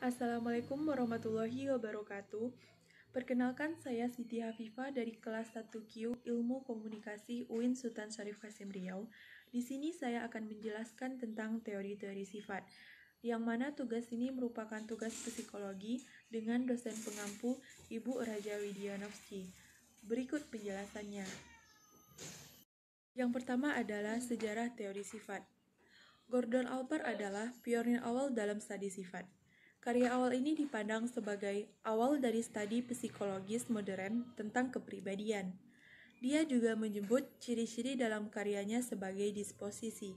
Assalamualaikum warahmatullahi wabarakatuh. Perkenalkan saya Siti Hafifa dari kelas 1Q Ilmu Komunikasi UIN Sultan Syarif Kasim Riau. Di sini saya akan menjelaskan tentang teori-teori sifat, yang mana tugas ini merupakan tugas psikologi dengan dosen pengampu Ibu Raja Widianovski. Berikut penjelasannya. Yang pertama adalah sejarah teori sifat. Gordon Alper adalah pionir awal dalam studi sifat. Karya awal ini dipandang sebagai awal dari studi psikologis modern tentang kepribadian. Dia juga menyebut ciri-ciri dalam karyanya sebagai disposisi.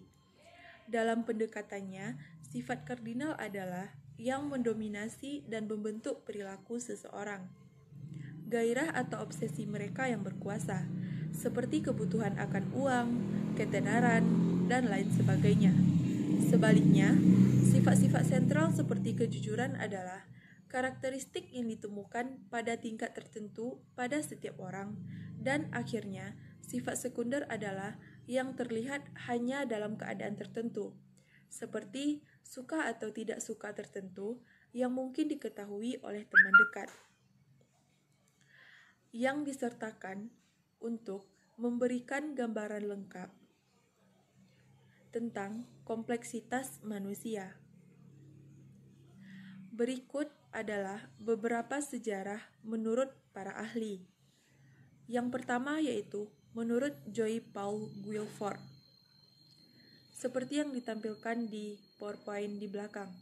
Dalam pendekatannya, sifat kardinal adalah yang mendominasi dan membentuk perilaku seseorang. Gairah atau obsesi mereka yang berkuasa, seperti kebutuhan akan uang, ketenaran, dan lain sebagainya. Sebaliknya, sifat-sifat sentral seperti kejujuran adalah karakteristik yang ditemukan pada tingkat tertentu pada setiap orang, dan akhirnya sifat sekunder adalah yang terlihat hanya dalam keadaan tertentu, seperti suka atau tidak suka tertentu yang mungkin diketahui oleh teman dekat, yang disertakan untuk memberikan gambaran lengkap tentang kompleksitas manusia. Berikut adalah beberapa sejarah menurut para ahli. Yang pertama yaitu menurut Joy Paul Guilford. Seperti yang ditampilkan di PowerPoint di belakang.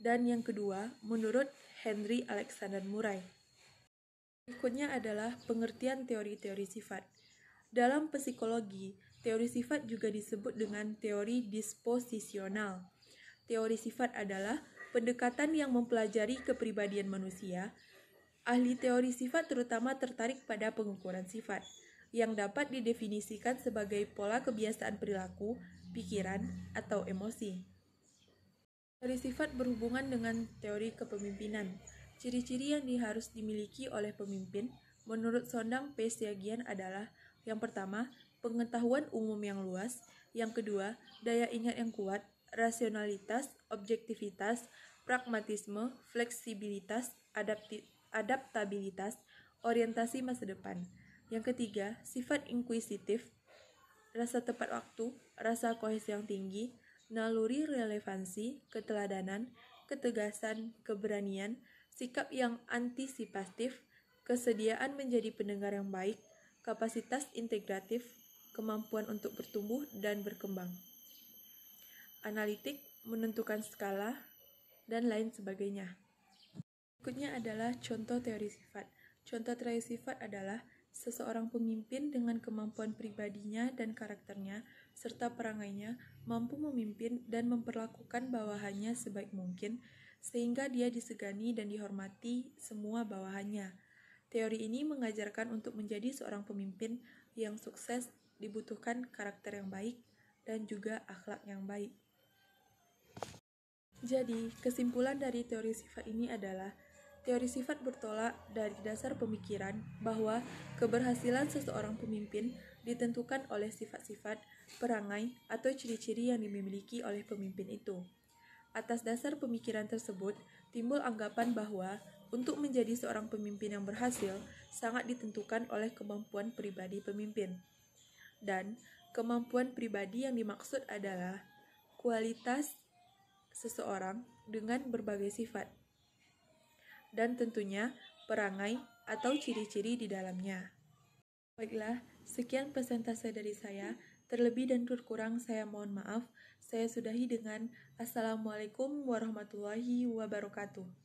Dan yang kedua menurut Henry Alexander Murray. Berikutnya adalah pengertian teori-teori sifat. Dalam psikologi, Teori sifat juga disebut dengan teori disposisional. Teori sifat adalah pendekatan yang mempelajari kepribadian manusia. Ahli teori sifat terutama tertarik pada pengukuran sifat yang dapat didefinisikan sebagai pola kebiasaan perilaku, pikiran, atau emosi. Teori sifat berhubungan dengan teori kepemimpinan. Ciri-ciri yang harus dimiliki oleh pemimpin menurut Sondang P. Siagian adalah yang pertama, pengetahuan umum yang luas, yang kedua, daya ingat yang kuat, rasionalitas, objektivitas, pragmatisme, fleksibilitas, adapti adaptabilitas, orientasi masa depan. Yang ketiga, sifat inquisitif, rasa tepat waktu, rasa kohesi yang tinggi, naluri relevansi, keteladanan, ketegasan, keberanian, sikap yang antisipatif, kesediaan menjadi pendengar yang baik, kapasitas integratif, kemampuan untuk bertumbuh dan berkembang. Analitik menentukan skala, dan lain sebagainya. Berikutnya adalah contoh teori sifat. Contoh teori sifat adalah seseorang pemimpin dengan kemampuan pribadinya dan karakternya serta perangainya mampu memimpin dan memperlakukan bawahannya sebaik mungkin sehingga dia disegani dan dihormati semua bawahannya. Teori ini mengajarkan untuk menjadi seorang pemimpin yang sukses dibutuhkan karakter yang baik dan juga akhlak yang baik. Jadi, kesimpulan dari teori sifat ini adalah teori sifat bertolak dari dasar pemikiran bahwa keberhasilan seseorang pemimpin ditentukan oleh sifat-sifat, perangai, atau ciri-ciri yang dimiliki oleh pemimpin itu. Atas dasar pemikiran tersebut, timbul anggapan bahwa untuk menjadi seorang pemimpin yang berhasil sangat ditentukan oleh kemampuan pribadi pemimpin. Dan kemampuan pribadi yang dimaksud adalah kualitas seseorang dengan berbagai sifat dan tentunya perangai atau ciri-ciri di dalamnya. Baiklah, sekian presentasi dari saya. Terlebih dan kurang saya mohon maaf, saya sudahi dengan Assalamualaikum warahmatullahi wabarakatuh.